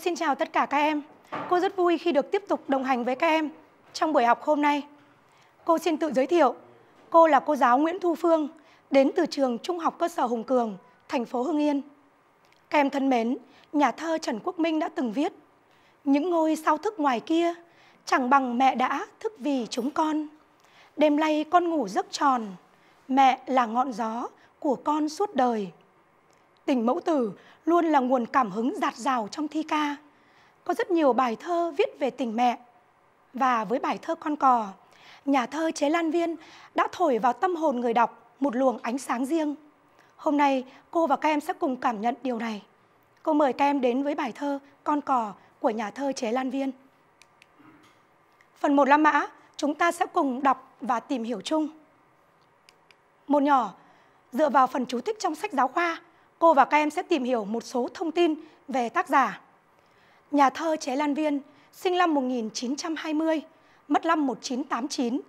xin chào tất cả các em. Cô rất vui khi được tiếp tục đồng hành với các em trong buổi học hôm nay. Cô xin tự giới thiệu. Cô là cô giáo Nguyễn Thu Phương, đến từ trường Trung học cơ sở Hùng Cường, thành phố Hưng Yên. Các em thân mến, nhà thơ Trần Quốc Minh đã từng viết Những ngôi sao thức ngoài kia chẳng bằng mẹ đã thức vì chúng con. Đêm nay con ngủ giấc tròn, mẹ là ngọn gió của con suốt đời. Tình mẫu tử luôn là nguồn cảm hứng dạt dào trong thi ca. Có rất nhiều bài thơ viết về tình mẹ. Và với bài thơ Con cò, nhà thơ Chế Lan Viên đã thổi vào tâm hồn người đọc một luồng ánh sáng riêng. Hôm nay, cô và các em sẽ cùng cảm nhận điều này. Cô mời các em đến với bài thơ Con cò của nhà thơ Chế Lan Viên. Phần 1 La Mã, chúng ta sẽ cùng đọc và tìm hiểu chung. Một nhỏ, dựa vào phần chú thích trong sách giáo khoa, cô và các em sẽ tìm hiểu một số thông tin về tác giả. Nhà thơ Chế Lan Viên, sinh năm 1920, mất năm 1989.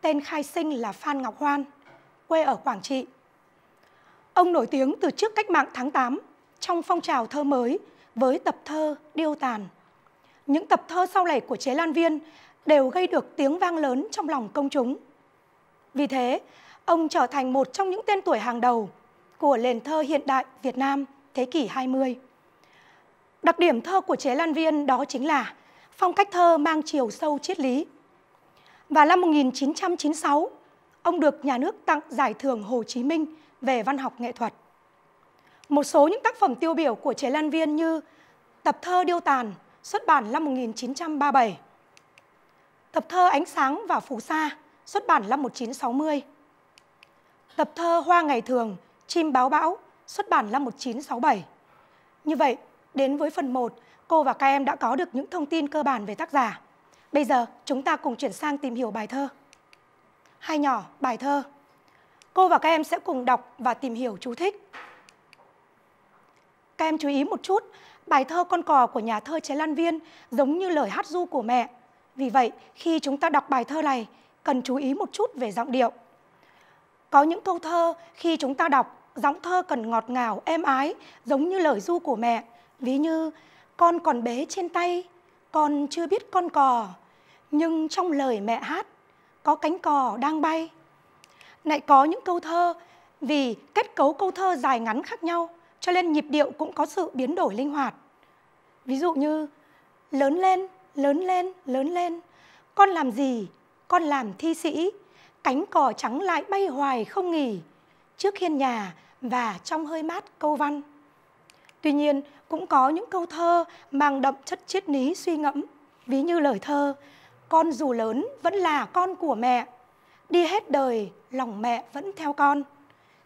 Tên khai sinh là Phan Ngọc Hoan, quê ở Quảng Trị. Ông nổi tiếng từ trước cách mạng tháng 8 trong phong trào thơ mới với tập thơ Điêu Tàn. Những tập thơ sau này của Chế Lan Viên đều gây được tiếng vang lớn trong lòng công chúng. Vì thế, ông trở thành một trong những tên tuổi hàng đầu của nền thơ hiện đại Việt Nam thế kỷ 20. Đặc điểm thơ của Chế Lan Viên đó chính là phong cách thơ mang chiều sâu triết lý. Và năm 1996, ông được nhà nước tặng giải thưởng Hồ Chí Minh về văn học nghệ thuật. Một số những tác phẩm tiêu biểu của Chế Lan Viên như Tập thơ Điêu Tàn xuất bản năm 1937, Tập thơ Ánh sáng và Phù Sa xuất bản năm 1960, Tập thơ Hoa Ngày Thường Chim báo bão, xuất bản năm 1967. Như vậy, đến với phần 1, cô và các em đã có được những thông tin cơ bản về tác giả. Bây giờ, chúng ta cùng chuyển sang tìm hiểu bài thơ. Hai nhỏ, bài thơ. Cô và các em sẽ cùng đọc và tìm hiểu chú thích. Các em chú ý một chút, bài thơ Con cò của nhà thơ Chế Lan Viên giống như lời hát du của mẹ. Vì vậy, khi chúng ta đọc bài thơ này, cần chú ý một chút về giọng điệu. Có những câu thơ khi chúng ta đọc, giọng thơ cần ngọt ngào, êm ái, giống như lời du của mẹ. Ví như, con còn bế trên tay, con chưa biết con cò, nhưng trong lời mẹ hát, có cánh cò đang bay. Lại có những câu thơ, vì kết cấu câu thơ dài ngắn khác nhau, cho nên nhịp điệu cũng có sự biến đổi linh hoạt. Ví dụ như, lớn lên, lớn lên, lớn lên, con làm gì, con làm thi sĩ, cánh cò trắng lại bay hoài không nghỉ, trước hiên nhà và trong hơi mát câu văn. Tuy nhiên, cũng có những câu thơ mang đậm chất triết lý suy ngẫm, ví như lời thơ Con dù lớn vẫn là con của mẹ, đi hết đời lòng mẹ vẫn theo con.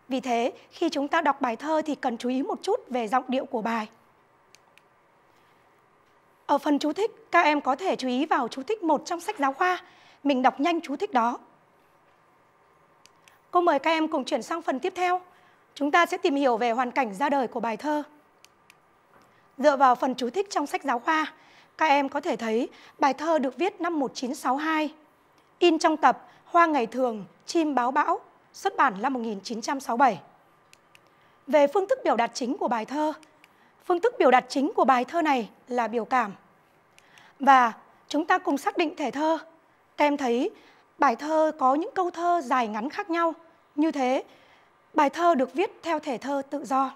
Vì thế, khi chúng ta đọc bài thơ thì cần chú ý một chút về giọng điệu của bài. Ở phần chú thích, các em có thể chú ý vào chú thích một trong sách giáo khoa. Mình đọc nhanh chú thích đó Cô mời các em cùng chuyển sang phần tiếp theo. Chúng ta sẽ tìm hiểu về hoàn cảnh ra đời của bài thơ. Dựa vào phần chú thích trong sách giáo khoa, các em có thể thấy bài thơ được viết năm 1962, in trong tập Hoa ngày thường, chim báo bão, xuất bản năm 1967. Về phương thức biểu đạt chính của bài thơ, phương thức biểu đạt chính của bài thơ này là biểu cảm. Và chúng ta cùng xác định thể thơ. Các em thấy Bài thơ có những câu thơ dài ngắn khác nhau. Như thế, bài thơ được viết theo thể thơ tự do.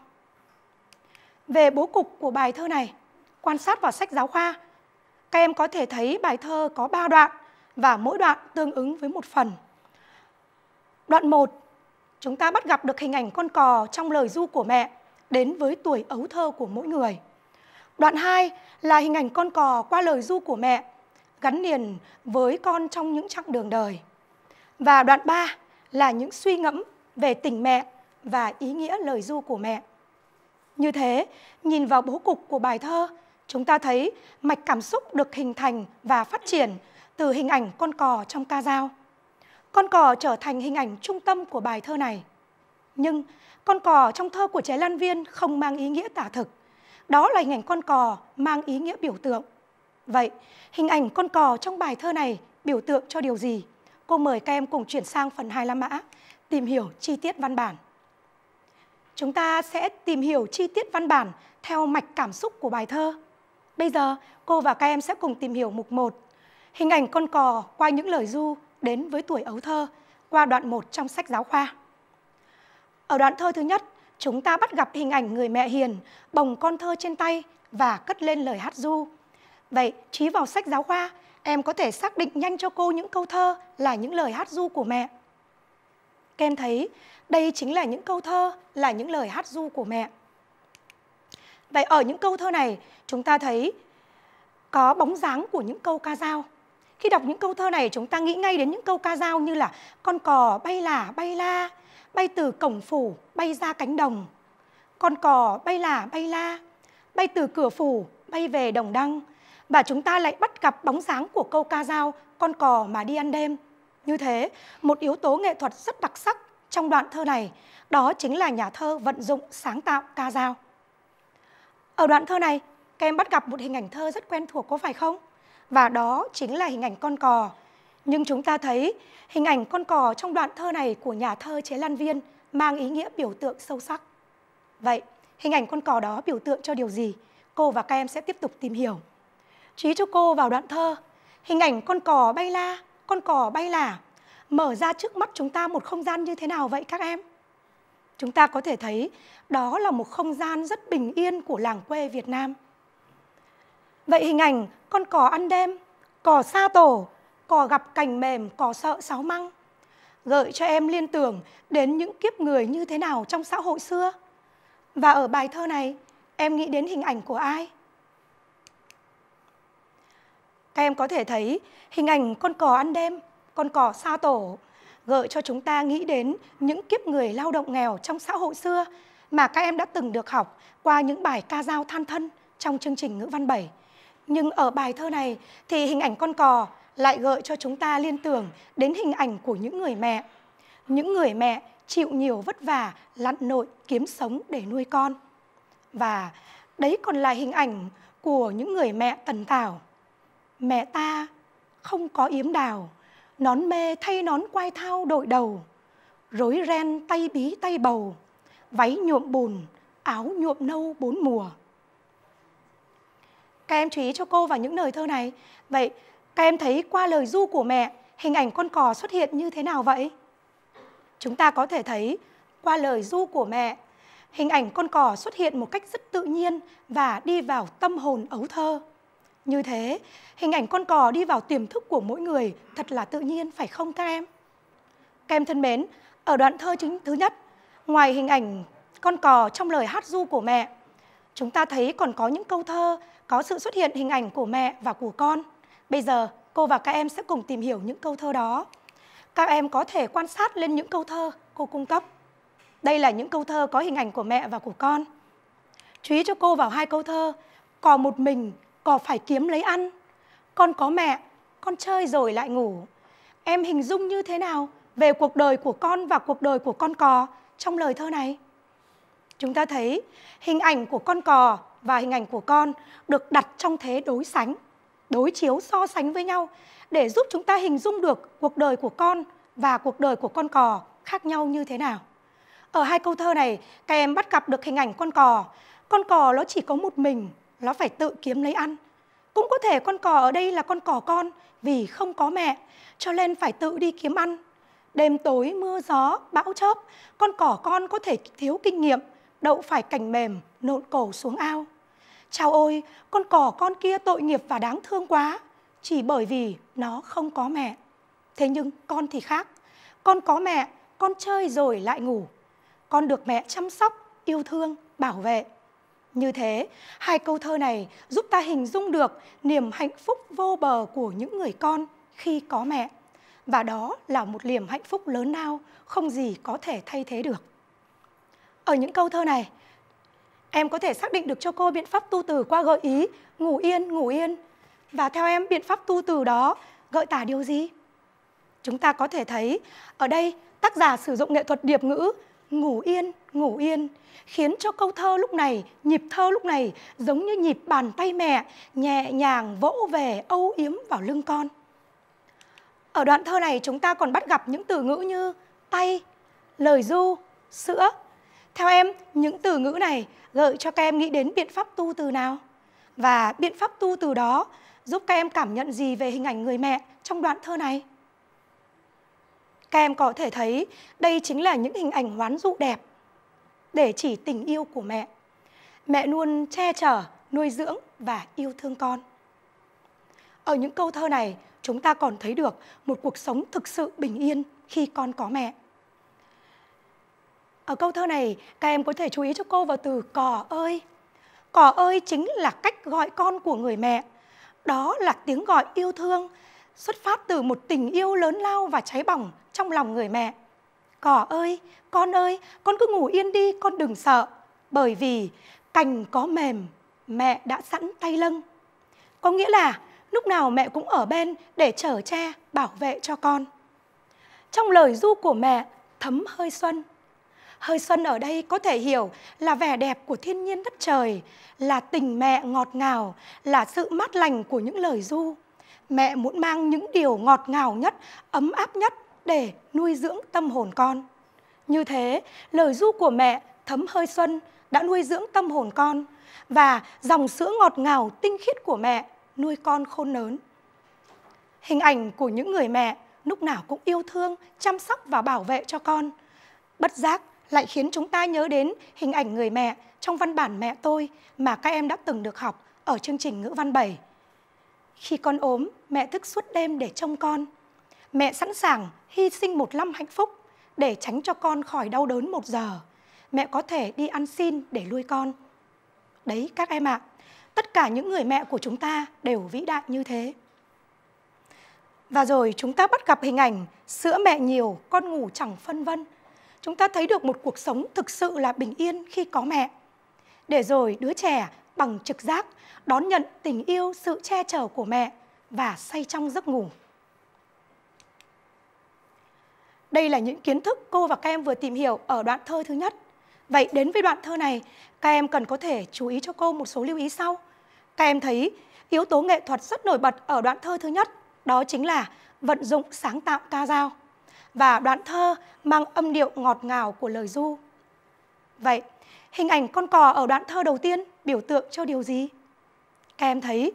Về bố cục của bài thơ này, quan sát vào sách giáo khoa, các em có thể thấy bài thơ có 3 đoạn và mỗi đoạn tương ứng với một phần. Đoạn 1, chúng ta bắt gặp được hình ảnh con cò trong lời du của mẹ đến với tuổi ấu thơ của mỗi người. Đoạn 2 là hình ảnh con cò qua lời du của mẹ gắn liền với con trong những chặng đường đời. Và đoạn 3 là những suy ngẫm về tình mẹ và ý nghĩa lời du của mẹ. Như thế, nhìn vào bố cục của bài thơ, chúng ta thấy mạch cảm xúc được hình thành và phát triển từ hình ảnh con cò trong ca dao. Con cò trở thành hình ảnh trung tâm của bài thơ này. Nhưng con cò trong thơ của Chế Lan Viên không mang ý nghĩa tả thực. Đó là hình ảnh con cò mang ý nghĩa biểu tượng. Vậy, hình ảnh con cò trong bài thơ này biểu tượng cho điều gì? Cô mời các em cùng chuyển sang phần 2 La Mã, tìm hiểu chi tiết văn bản. Chúng ta sẽ tìm hiểu chi tiết văn bản theo mạch cảm xúc của bài thơ. Bây giờ, cô và các em sẽ cùng tìm hiểu mục 1, hình ảnh con cò qua những lời du đến với tuổi ấu thơ, qua đoạn 1 trong sách giáo khoa. Ở đoạn thơ thứ nhất, chúng ta bắt gặp hình ảnh người mẹ hiền bồng con thơ trên tay và cất lên lời hát du Vậy trí vào sách giáo khoa, em có thể xác định nhanh cho cô những câu thơ là những lời hát du của mẹ. kem thấy đây chính là những câu thơ là những lời hát du của mẹ. Vậy ở những câu thơ này chúng ta thấy có bóng dáng của những câu ca dao. Khi đọc những câu thơ này chúng ta nghĩ ngay đến những câu ca dao như là con cò bay là bay la, bay từ cổng phủ bay ra cánh đồng. Con cò bay là bay la, bay từ cửa phủ bay về đồng đăng và chúng ta lại bắt gặp bóng dáng của câu ca dao con cò mà đi ăn đêm. Như thế, một yếu tố nghệ thuật rất đặc sắc trong đoạn thơ này, đó chính là nhà thơ vận dụng sáng tạo ca dao. Ở đoạn thơ này, các em bắt gặp một hình ảnh thơ rất quen thuộc có phải không? Và đó chính là hình ảnh con cò. Nhưng chúng ta thấy hình ảnh con cò trong đoạn thơ này của nhà thơ Chế Lan Viên mang ý nghĩa biểu tượng sâu sắc. Vậy, hình ảnh con cò đó biểu tượng cho điều gì? Cô và các em sẽ tiếp tục tìm hiểu trí cho cô vào đoạn thơ hình ảnh con cò bay la con cò bay lả mở ra trước mắt chúng ta một không gian như thế nào vậy các em chúng ta có thể thấy đó là một không gian rất bình yên của làng quê việt nam vậy hình ảnh con cò ăn đêm cò xa tổ cò gặp cành mềm cò sợ sáo măng gợi cho em liên tưởng đến những kiếp người như thế nào trong xã hội xưa và ở bài thơ này em nghĩ đến hình ảnh của ai các em có thể thấy hình ảnh con cò ăn đêm, con cò sao tổ gợi cho chúng ta nghĩ đến những kiếp người lao động nghèo trong xã hội xưa mà các em đã từng được học qua những bài ca dao than thân trong chương trình ngữ văn 7. Nhưng ở bài thơ này thì hình ảnh con cò lại gợi cho chúng ta liên tưởng đến hình ảnh của những người mẹ. Những người mẹ chịu nhiều vất vả lặn nội kiếm sống để nuôi con. Và đấy còn là hình ảnh của những người mẹ tần tảo mẹ ta không có yếm đào nón mê thay nón quai thao đội đầu rối ren tay bí tay bầu váy nhuộm bùn áo nhuộm nâu bốn mùa các em chú ý cho cô vào những lời thơ này vậy các em thấy qua lời du của mẹ hình ảnh con cò xuất hiện như thế nào vậy chúng ta có thể thấy qua lời du của mẹ hình ảnh con cò xuất hiện một cách rất tự nhiên và đi vào tâm hồn ấu thơ như thế, hình ảnh con cò đi vào tiềm thức của mỗi người thật là tự nhiên phải không các em? Các em thân mến, ở đoạn thơ chính thứ nhất, ngoài hình ảnh con cò trong lời hát du của mẹ, chúng ta thấy còn có những câu thơ có sự xuất hiện hình ảnh của mẹ và của con. Bây giờ, cô và các em sẽ cùng tìm hiểu những câu thơ đó. Các em có thể quan sát lên những câu thơ cô cung cấp. Đây là những câu thơ có hình ảnh của mẹ và của con. Chú ý cho cô vào hai câu thơ Cò một mình cỏ phải kiếm lấy ăn. Con có mẹ, con chơi rồi lại ngủ. Em hình dung như thế nào về cuộc đời của con và cuộc đời của con cò trong lời thơ này? Chúng ta thấy hình ảnh của con cò và hình ảnh của con được đặt trong thế đối sánh, đối chiếu so sánh với nhau để giúp chúng ta hình dung được cuộc đời của con và cuộc đời của con cò khác nhau như thế nào. Ở hai câu thơ này, các em bắt gặp được hình ảnh con cò. Con cò nó chỉ có một mình, nó phải tự kiếm lấy ăn. Cũng có thể con cò ở đây là con cò con vì không có mẹ, cho nên phải tự đi kiếm ăn. Đêm tối mưa gió, bão chớp, con cò con có thể thiếu kinh nghiệm, đậu phải cành mềm, nộn cổ xuống ao. Chào ôi, con cò con kia tội nghiệp và đáng thương quá, chỉ bởi vì nó không có mẹ. Thế nhưng con thì khác, con có mẹ, con chơi rồi lại ngủ. Con được mẹ chăm sóc, yêu thương, bảo vệ. Như thế, hai câu thơ này giúp ta hình dung được niềm hạnh phúc vô bờ của những người con khi có mẹ. Và đó là một niềm hạnh phúc lớn lao, không gì có thể thay thế được. Ở những câu thơ này, em có thể xác định được cho cô biện pháp tu từ qua gợi ý ngủ yên, ngủ yên. Và theo em, biện pháp tu từ đó gợi tả điều gì? Chúng ta có thể thấy ở đây tác giả sử dụng nghệ thuật điệp ngữ ngủ yên, ngủ yên khiến cho câu thơ lúc này, nhịp thơ lúc này giống như nhịp bàn tay mẹ nhẹ nhàng vỗ về âu yếm vào lưng con. Ở đoạn thơ này chúng ta còn bắt gặp những từ ngữ như tay, lời du, sữa. Theo em, những từ ngữ này gợi cho các em nghĩ đến biện pháp tu từ nào? Và biện pháp tu từ đó giúp các em cảm nhận gì về hình ảnh người mẹ trong đoạn thơ này? Các em có thể thấy đây chính là những hình ảnh hoán dụ đẹp để chỉ tình yêu của mẹ. Mẹ luôn che chở, nuôi dưỡng và yêu thương con. Ở những câu thơ này, chúng ta còn thấy được một cuộc sống thực sự bình yên khi con có mẹ. Ở câu thơ này, các em có thể chú ý cho cô vào từ cỏ ơi. Cỏ ơi chính là cách gọi con của người mẹ. Đó là tiếng gọi yêu thương, xuất phát từ một tình yêu lớn lao và cháy bỏng trong lòng người mẹ. Cỏ ơi, con ơi, con cứ ngủ yên đi, con đừng sợ. Bởi vì cành có mềm, mẹ đã sẵn tay lưng. Có nghĩa là lúc nào mẹ cũng ở bên để chở che, bảo vệ cho con. Trong lời du của mẹ thấm hơi xuân. Hơi xuân ở đây có thể hiểu là vẻ đẹp của thiên nhiên đất trời, là tình mẹ ngọt ngào, là sự mát lành của những lời du. Mẹ muốn mang những điều ngọt ngào nhất, ấm áp nhất để nuôi dưỡng tâm hồn con. Như thế, lời du của mẹ thấm hơi xuân đã nuôi dưỡng tâm hồn con và dòng sữa ngọt ngào tinh khiết của mẹ nuôi con khôn lớn. Hình ảnh của những người mẹ lúc nào cũng yêu thương, chăm sóc và bảo vệ cho con. Bất giác lại khiến chúng ta nhớ đến hình ảnh người mẹ trong văn bản mẹ tôi mà các em đã từng được học ở chương trình ngữ văn 7. Khi con ốm, mẹ thức suốt đêm để trông con – mẹ sẵn sàng hy sinh một năm hạnh phúc để tránh cho con khỏi đau đớn một giờ. Mẹ có thể đi ăn xin để nuôi con. Đấy các em ạ, à, tất cả những người mẹ của chúng ta đều vĩ đại như thế. Và rồi chúng ta bắt gặp hình ảnh sữa mẹ nhiều, con ngủ chẳng phân vân. Chúng ta thấy được một cuộc sống thực sự là bình yên khi có mẹ. Để rồi đứa trẻ bằng trực giác đón nhận tình yêu, sự che chở của mẹ và say trong giấc ngủ. Đây là những kiến thức cô và các em vừa tìm hiểu ở đoạn thơ thứ nhất. Vậy đến với đoạn thơ này, các em cần có thể chú ý cho cô một số lưu ý sau. Các em thấy yếu tố nghệ thuật rất nổi bật ở đoạn thơ thứ nhất, đó chính là vận dụng sáng tạo ca dao. Và đoạn thơ mang âm điệu ngọt ngào của lời du. Vậy, hình ảnh con cò ở đoạn thơ đầu tiên biểu tượng cho điều gì? Các em thấy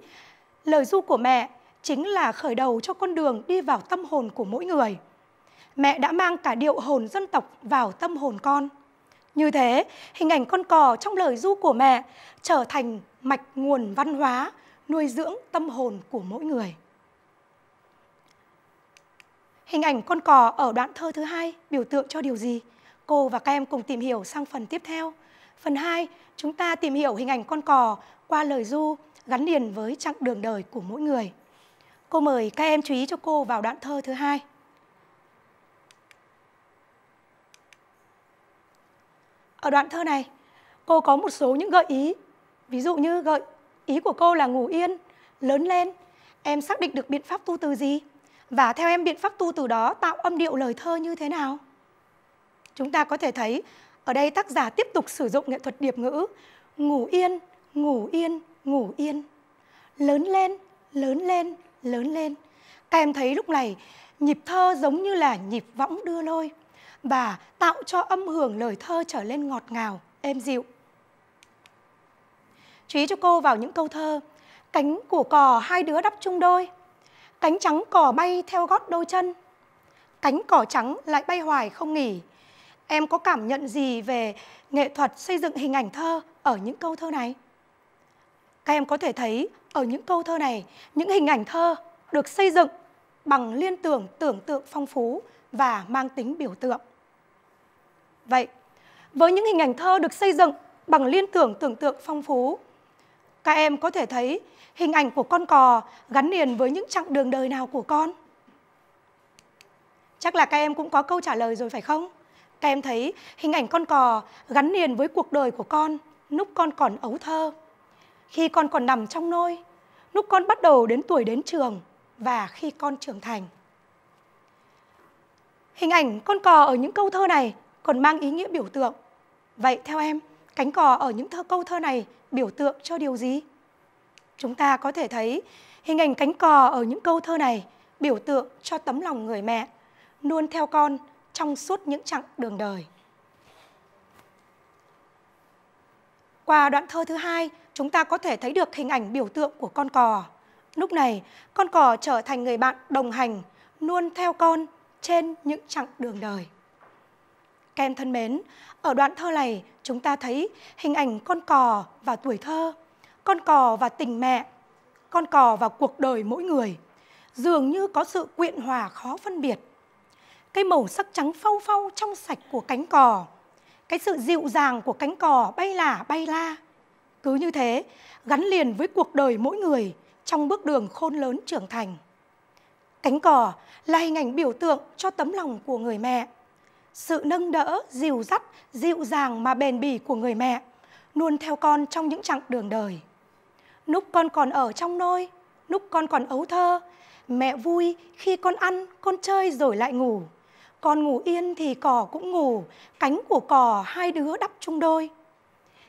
lời du của mẹ chính là khởi đầu cho con đường đi vào tâm hồn của mỗi người mẹ đã mang cả điệu hồn dân tộc vào tâm hồn con. Như thế, hình ảnh con cò trong lời du của mẹ trở thành mạch nguồn văn hóa, nuôi dưỡng tâm hồn của mỗi người. Hình ảnh con cò ở đoạn thơ thứ hai biểu tượng cho điều gì? Cô và các em cùng tìm hiểu sang phần tiếp theo. Phần 2, chúng ta tìm hiểu hình ảnh con cò qua lời du gắn liền với chặng đường đời của mỗi người. Cô mời các em chú ý cho cô vào đoạn thơ thứ hai. Ở đoạn thơ này, cô có một số những gợi ý. Ví dụ như gợi ý của cô là ngủ yên, lớn lên, em xác định được biện pháp tu từ gì? Và theo em biện pháp tu từ đó tạo âm điệu lời thơ như thế nào? Chúng ta có thể thấy ở đây tác giả tiếp tục sử dụng nghệ thuật điệp ngữ ngủ yên, ngủ yên, ngủ yên. Lớn lên, lớn lên, lớn lên. Các em thấy lúc này nhịp thơ giống như là nhịp võng đưa lôi và tạo cho âm hưởng lời thơ trở lên ngọt ngào, êm dịu. Chú ý cho cô vào những câu thơ Cánh của cò hai đứa đắp chung đôi Cánh trắng cò bay theo gót đôi chân Cánh cỏ trắng lại bay hoài không nghỉ Em có cảm nhận gì về nghệ thuật xây dựng hình ảnh thơ ở những câu thơ này? Các em có thể thấy ở những câu thơ này, những hình ảnh thơ được xây dựng bằng liên tưởng tưởng tượng phong phú và mang tính biểu tượng vậy. Với những hình ảnh thơ được xây dựng bằng liên tưởng tưởng tượng phong phú, các em có thể thấy hình ảnh của con cò gắn liền với những chặng đường đời nào của con. Chắc là các em cũng có câu trả lời rồi phải không? Các em thấy hình ảnh con cò gắn liền với cuộc đời của con lúc con còn ấu thơ. Khi con còn nằm trong nôi, lúc con bắt đầu đến tuổi đến trường và khi con trưởng thành. Hình ảnh con cò ở những câu thơ này còn mang ý nghĩa biểu tượng. Vậy theo em, cánh cò ở những thơ câu thơ này biểu tượng cho điều gì? Chúng ta có thể thấy hình ảnh cánh cò ở những câu thơ này biểu tượng cho tấm lòng người mẹ luôn theo con trong suốt những chặng đường đời. Qua đoạn thơ thứ hai, chúng ta có thể thấy được hình ảnh biểu tượng của con cò. Lúc này, con cò trở thành người bạn đồng hành, luôn theo con trên những chặng đường đời kem thân mến, ở đoạn thơ này chúng ta thấy hình ảnh con cò và tuổi thơ, con cò và tình mẹ, con cò và cuộc đời mỗi người, dường như có sự quyện hòa khó phân biệt. Cái màu sắc trắng phau phau trong sạch của cánh cò, cái sự dịu dàng của cánh cò bay lả bay la. Cứ như thế, gắn liền với cuộc đời mỗi người trong bước đường khôn lớn trưởng thành. Cánh cò là hình ảnh biểu tượng cho tấm lòng của người mẹ sự nâng đỡ, dìu dắt, dịu dàng mà bền bỉ của người mẹ luôn theo con trong những chặng đường đời. Lúc con còn ở trong nôi, lúc con còn ấu thơ, mẹ vui khi con ăn, con chơi rồi lại ngủ. Con ngủ yên thì cỏ cũng ngủ, cánh của cỏ hai đứa đắp chung đôi.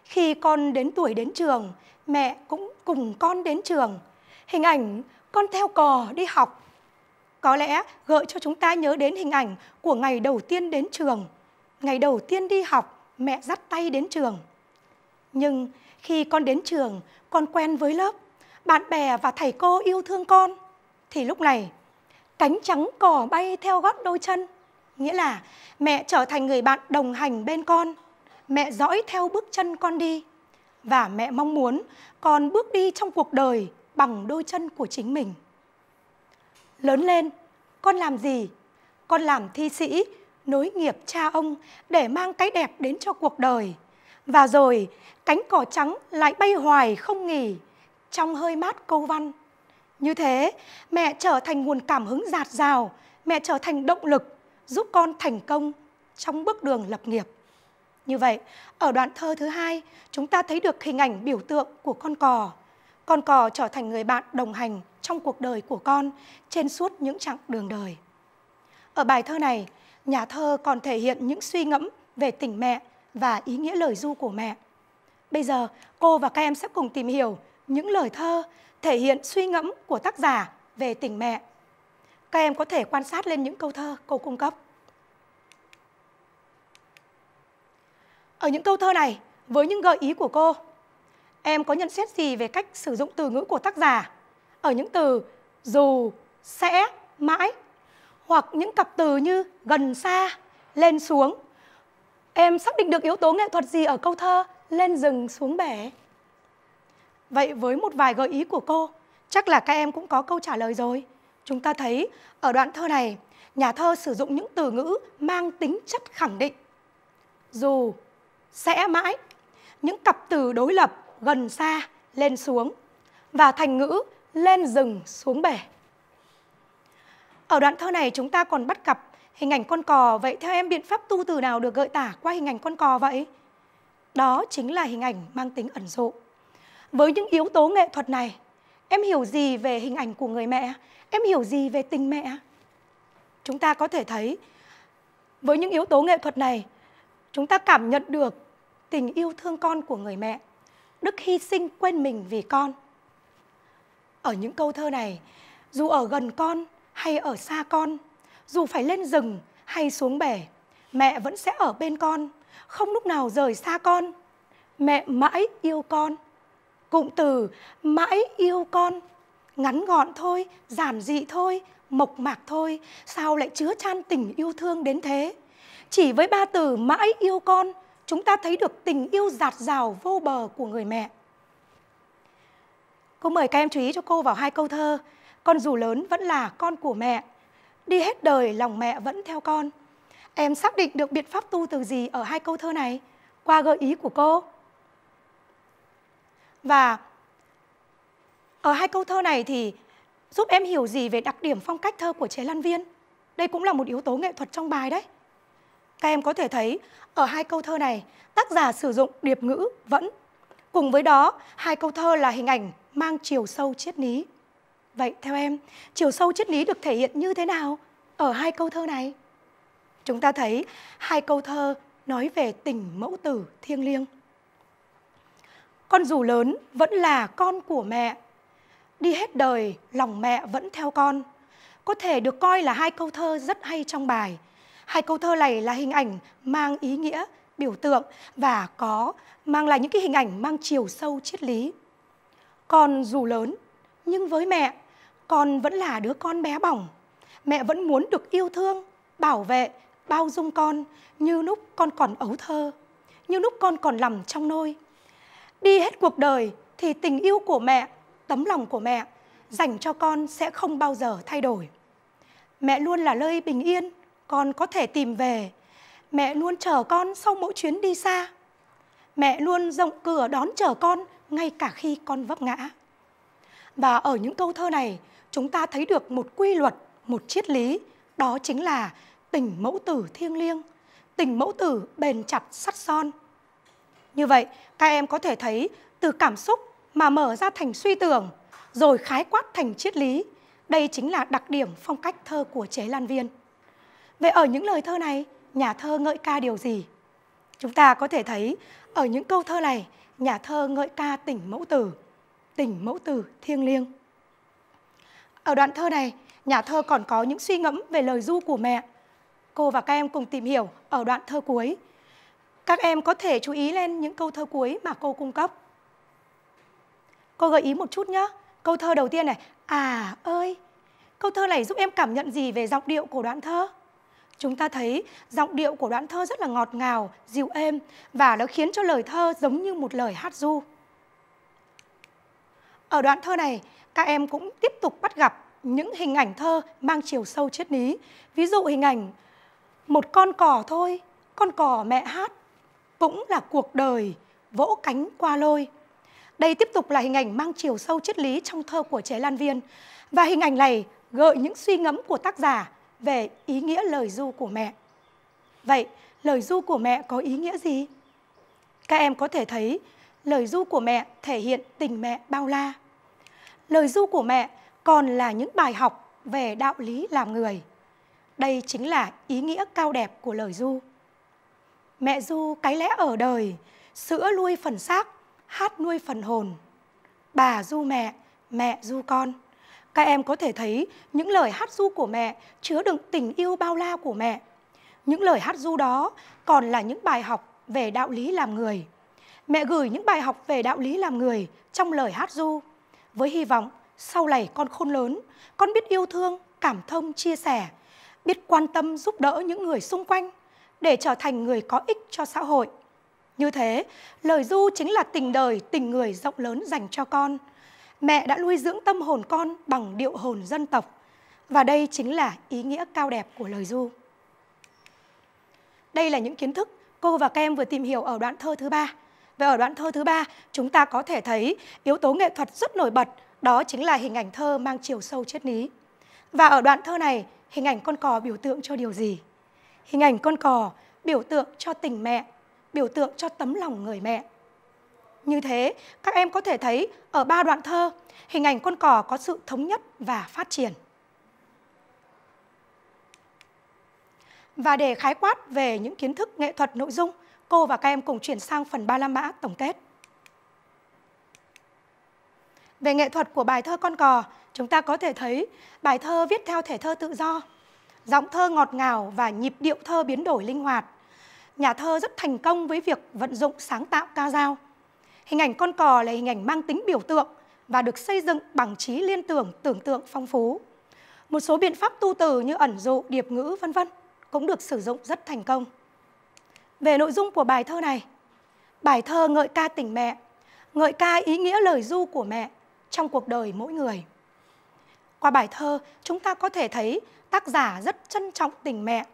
Khi con đến tuổi đến trường, mẹ cũng cùng con đến trường. Hình ảnh con theo cò đi học có lẽ gợi cho chúng ta nhớ đến hình ảnh của ngày đầu tiên đến trường. Ngày đầu tiên đi học, mẹ dắt tay đến trường. Nhưng khi con đến trường, con quen với lớp, bạn bè và thầy cô yêu thương con, thì lúc này cánh trắng cỏ bay theo gót đôi chân. Nghĩa là mẹ trở thành người bạn đồng hành bên con, mẹ dõi theo bước chân con đi. Và mẹ mong muốn con bước đi trong cuộc đời bằng đôi chân của chính mình. Lớn lên, con làm gì? Con làm thi sĩ, nối nghiệp cha ông để mang cái đẹp đến cho cuộc đời. Và rồi, cánh cỏ trắng lại bay hoài không nghỉ, trong hơi mát câu văn. Như thế, mẹ trở thành nguồn cảm hứng dạt rào, mẹ trở thành động lực giúp con thành công trong bước đường lập nghiệp. Như vậy, ở đoạn thơ thứ hai, chúng ta thấy được hình ảnh biểu tượng của con cò. Con cò trở thành người bạn đồng hành trong cuộc đời của con trên suốt những chặng đường đời. Ở bài thơ này, nhà thơ còn thể hiện những suy ngẫm về tình mẹ và ý nghĩa lời du của mẹ. Bây giờ, cô và các em sẽ cùng tìm hiểu những lời thơ thể hiện suy ngẫm của tác giả về tình mẹ. Các em có thể quan sát lên những câu thơ cô cung cấp. Ở những câu thơ này, với những gợi ý của cô, em có nhận xét gì về cách sử dụng từ ngữ của tác giả ở những từ dù, sẽ, mãi hoặc những cặp từ như gần xa, lên xuống. Em xác định được yếu tố nghệ thuật gì ở câu thơ lên rừng xuống bể? Vậy với một vài gợi ý của cô, chắc là các em cũng có câu trả lời rồi. Chúng ta thấy ở đoạn thơ này, nhà thơ sử dụng những từ ngữ mang tính chất khẳng định. Dù, sẽ mãi, những cặp từ đối lập gần xa, lên xuống và thành ngữ lên rừng xuống bể. Ở đoạn thơ này chúng ta còn bắt gặp hình ảnh con cò, vậy theo em biện pháp tu từ nào được gợi tả qua hình ảnh con cò vậy? Đó chính là hình ảnh mang tính ẩn dụ. Với những yếu tố nghệ thuật này, em hiểu gì về hình ảnh của người mẹ? Em hiểu gì về tình mẹ? Chúng ta có thể thấy với những yếu tố nghệ thuật này, chúng ta cảm nhận được tình yêu thương con của người mẹ đức hy sinh quên mình vì con ở những câu thơ này dù ở gần con hay ở xa con dù phải lên rừng hay xuống bể mẹ vẫn sẽ ở bên con không lúc nào rời xa con mẹ mãi yêu con cụm từ mãi yêu con ngắn gọn thôi giản dị thôi mộc mạc thôi sao lại chứa chan tình yêu thương đến thế chỉ với ba từ mãi yêu con chúng ta thấy được tình yêu giạt rào vô bờ của người mẹ. Cô mời các em chú ý cho cô vào hai câu thơ. Con dù lớn vẫn là con của mẹ. Đi hết đời lòng mẹ vẫn theo con. Em xác định được biện pháp tu từ gì ở hai câu thơ này? Qua gợi ý của cô. Và ở hai câu thơ này thì giúp em hiểu gì về đặc điểm phong cách thơ của chế Lan Viên? Đây cũng là một yếu tố nghệ thuật trong bài đấy. Các em có thể thấy ở hai câu thơ này, tác giả sử dụng điệp ngữ vẫn. Cùng với đó, hai câu thơ là hình ảnh mang chiều sâu triết lý. Vậy theo em, chiều sâu triết lý được thể hiện như thế nào ở hai câu thơ này? Chúng ta thấy hai câu thơ nói về tình mẫu tử thiêng liêng. Con dù lớn vẫn là con của mẹ. Đi hết đời, lòng mẹ vẫn theo con. Có thể được coi là hai câu thơ rất hay trong bài – Hai câu thơ này là hình ảnh mang ý nghĩa, biểu tượng và có mang lại những cái hình ảnh mang chiều sâu triết lý. Con dù lớn, nhưng với mẹ, con vẫn là đứa con bé bỏng. Mẹ vẫn muốn được yêu thương, bảo vệ, bao dung con như lúc con còn ấu thơ, như lúc con còn nằm trong nôi. Đi hết cuộc đời thì tình yêu của mẹ, tấm lòng của mẹ dành cho con sẽ không bao giờ thay đổi. Mẹ luôn là nơi bình yên, con có thể tìm về. Mẹ luôn chờ con sau mỗi chuyến đi xa. Mẹ luôn rộng cửa đón chờ con ngay cả khi con vấp ngã. Và ở những câu thơ này, chúng ta thấy được một quy luật, một triết lý, đó chính là tình mẫu tử thiêng liêng, tình mẫu tử bền chặt sắt son. Như vậy, các em có thể thấy từ cảm xúc mà mở ra thành suy tưởng, rồi khái quát thành triết lý. Đây chính là đặc điểm phong cách thơ của Chế Lan Viên. Vậy ở những lời thơ này, nhà thơ ngợi ca điều gì? Chúng ta có thể thấy ở những câu thơ này, nhà thơ ngợi ca tỉnh mẫu tử, tỉnh mẫu tử thiêng liêng. Ở đoạn thơ này, nhà thơ còn có những suy ngẫm về lời du của mẹ. Cô và các em cùng tìm hiểu ở đoạn thơ cuối. Các em có thể chú ý lên những câu thơ cuối mà cô cung cấp. Cô gợi ý một chút nhé. Câu thơ đầu tiên này, à ơi. Câu thơ này giúp em cảm nhận gì về giọng điệu của đoạn thơ? chúng ta thấy giọng điệu của đoạn thơ rất là ngọt ngào, dịu êm và nó khiến cho lời thơ giống như một lời hát du. Ở đoạn thơ này, các em cũng tiếp tục bắt gặp những hình ảnh thơ mang chiều sâu triết lý. Ví dụ hình ảnh một con cỏ thôi, con cỏ mẹ hát cũng là cuộc đời vỗ cánh qua lôi. Đây tiếp tục là hình ảnh mang chiều sâu triết lý trong thơ của Chế Lan Viên. Và hình ảnh này gợi những suy ngẫm của tác giả về ý nghĩa lời du của mẹ. Vậy, lời du của mẹ có ý nghĩa gì? Các em có thể thấy lời du của mẹ thể hiện tình mẹ bao la. Lời du của mẹ còn là những bài học về đạo lý làm người. Đây chính là ý nghĩa cao đẹp của lời du. Mẹ du cái lẽ ở đời, sữa nuôi phần xác, hát nuôi phần hồn. Bà du mẹ, mẹ du con. Các em có thể thấy những lời hát du của mẹ chứa đựng tình yêu bao la của mẹ. Những lời hát du đó còn là những bài học về đạo lý làm người. Mẹ gửi những bài học về đạo lý làm người trong lời hát du với hy vọng sau này con khôn lớn, con biết yêu thương, cảm thông, chia sẻ, biết quan tâm giúp đỡ những người xung quanh để trở thành người có ích cho xã hội. Như thế, lời du chính là tình đời, tình người rộng lớn dành cho con – mẹ đã nuôi dưỡng tâm hồn con bằng điệu hồn dân tộc. Và đây chính là ý nghĩa cao đẹp của lời du. Đây là những kiến thức cô và các em vừa tìm hiểu ở đoạn thơ thứ ba. Và ở đoạn thơ thứ ba, chúng ta có thể thấy yếu tố nghệ thuật rất nổi bật, đó chính là hình ảnh thơ mang chiều sâu triết lý. Và ở đoạn thơ này, hình ảnh con cò biểu tượng cho điều gì? Hình ảnh con cò biểu tượng cho tình mẹ, biểu tượng cho tấm lòng người mẹ. Như thế, các em có thể thấy ở ba đoạn thơ, hình ảnh con cò có sự thống nhất và phát triển. Và để khái quát về những kiến thức nghệ thuật nội dung, cô và các em cùng chuyển sang phần ba la mã tổng kết. Về nghệ thuật của bài thơ Con cò, chúng ta có thể thấy bài thơ viết theo thể thơ tự do, giọng thơ ngọt ngào và nhịp điệu thơ biến đổi linh hoạt. Nhà thơ rất thành công với việc vận dụng sáng tạo ca dao Hình ảnh con cò là hình ảnh mang tính biểu tượng và được xây dựng bằng trí liên tưởng, tưởng tượng phong phú. Một số biện pháp tu từ như ẩn dụ, điệp ngữ, vân vân cũng được sử dụng rất thành công. Về nội dung của bài thơ này, bài thơ ngợi ca tình mẹ, ngợi ca ý nghĩa lời du của mẹ trong cuộc đời mỗi người. Qua bài thơ, chúng ta có thể thấy tác giả rất trân trọng tình mẹ,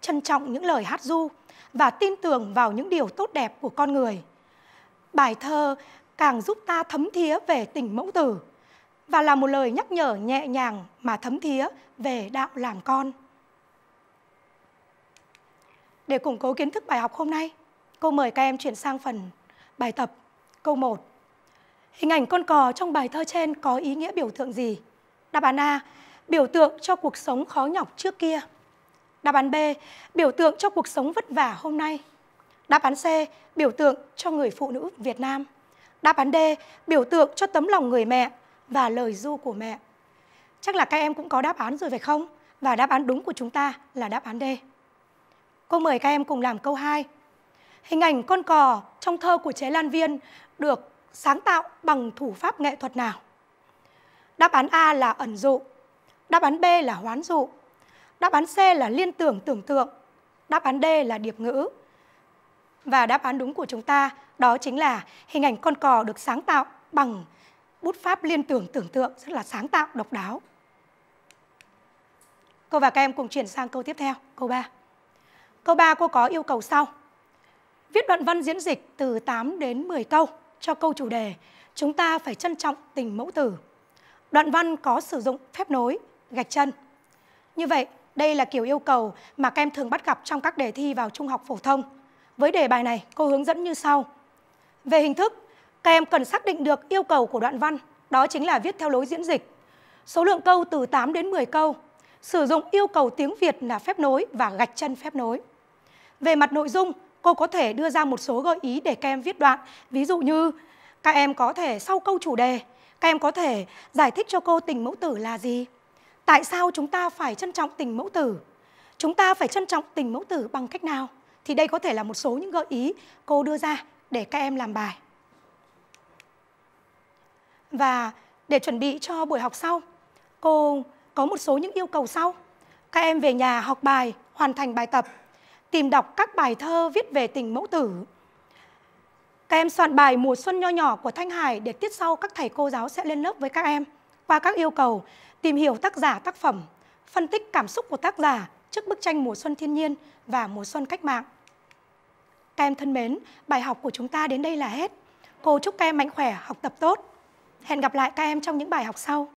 trân trọng những lời hát du và tin tưởng vào những điều tốt đẹp của con người bài thơ càng giúp ta thấm thía về tình mẫu tử và là một lời nhắc nhở nhẹ nhàng mà thấm thía về đạo làm con. Để củng cố kiến thức bài học hôm nay, cô mời các em chuyển sang phần bài tập câu 1. Hình ảnh con cò trong bài thơ trên có ý nghĩa biểu tượng gì? Đáp án A, biểu tượng cho cuộc sống khó nhọc trước kia. Đáp án B, biểu tượng cho cuộc sống vất vả hôm nay. Đáp án C, biểu tượng cho người phụ nữ Việt Nam. Đáp án D, biểu tượng cho tấm lòng người mẹ và lời du của mẹ. Chắc là các em cũng có đáp án rồi phải không? Và đáp án đúng của chúng ta là đáp án D. Cô mời các em cùng làm câu 2. Hình ảnh con cò trong thơ của Chế Lan Viên được sáng tạo bằng thủ pháp nghệ thuật nào? Đáp án A là ẩn dụ. Đáp án B là hoán dụ. Đáp án C là liên tưởng tưởng tượng. Đáp án D là điệp ngữ. Và đáp án đúng của chúng ta đó chính là hình ảnh con cò được sáng tạo bằng bút pháp liên tưởng tưởng tượng rất là sáng tạo, độc đáo. Cô và các em cùng chuyển sang câu tiếp theo, câu 3. Câu 3 cô có yêu cầu sau. Viết đoạn văn diễn dịch từ 8 đến 10 câu cho câu chủ đề Chúng ta phải trân trọng tình mẫu tử. Đoạn văn có sử dụng phép nối, gạch chân. Như vậy, đây là kiểu yêu cầu mà các em thường bắt gặp trong các đề thi vào trung học phổ thông với đề bài này, cô hướng dẫn như sau. Về hình thức, các em cần xác định được yêu cầu của đoạn văn, đó chính là viết theo lối diễn dịch. Số lượng câu từ 8 đến 10 câu, sử dụng yêu cầu tiếng Việt là phép nối và gạch chân phép nối. Về mặt nội dung, cô có thể đưa ra một số gợi ý để các em viết đoạn, ví dụ như các em có thể sau câu chủ đề, các em có thể giải thích cho cô tình mẫu tử là gì? Tại sao chúng ta phải trân trọng tình mẫu tử? Chúng ta phải trân trọng tình mẫu tử bằng cách nào? Thì đây có thể là một số những gợi ý cô đưa ra để các em làm bài. Và để chuẩn bị cho buổi học sau, cô có một số những yêu cầu sau. Các em về nhà học bài, hoàn thành bài tập, tìm đọc các bài thơ viết về tình mẫu tử. Các em soạn bài Mùa xuân nho nhỏ của Thanh Hải để tiết sau các thầy cô giáo sẽ lên lớp với các em qua các yêu cầu tìm hiểu tác giả tác phẩm, phân tích cảm xúc của tác giả trước bức tranh Mùa xuân thiên nhiên và Mùa xuân cách mạng. Các em thân mến, bài học của chúng ta đến đây là hết. Cô chúc các em mạnh khỏe, học tập tốt. Hẹn gặp lại các em trong những bài học sau.